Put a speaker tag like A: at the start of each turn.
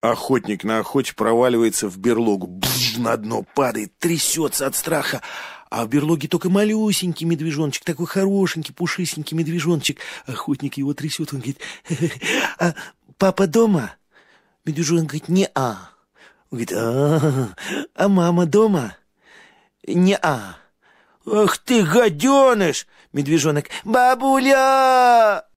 A: Охотник на охоте проваливается в берлогу. Бжж, на дно падает, трясется от
B: страха. А в берлоге только малюсенький медвежоночек, такой хорошенький, пушистенький медвежоночек. Охотник его трясет, он говорит, «Хе -хе -хе, а папа дома? Медвежонок говорит, не-а. Он говорит, а, а мама дома? Не-а. «Ах ты, гаденыш!» — медвежонок. «Бабуля!»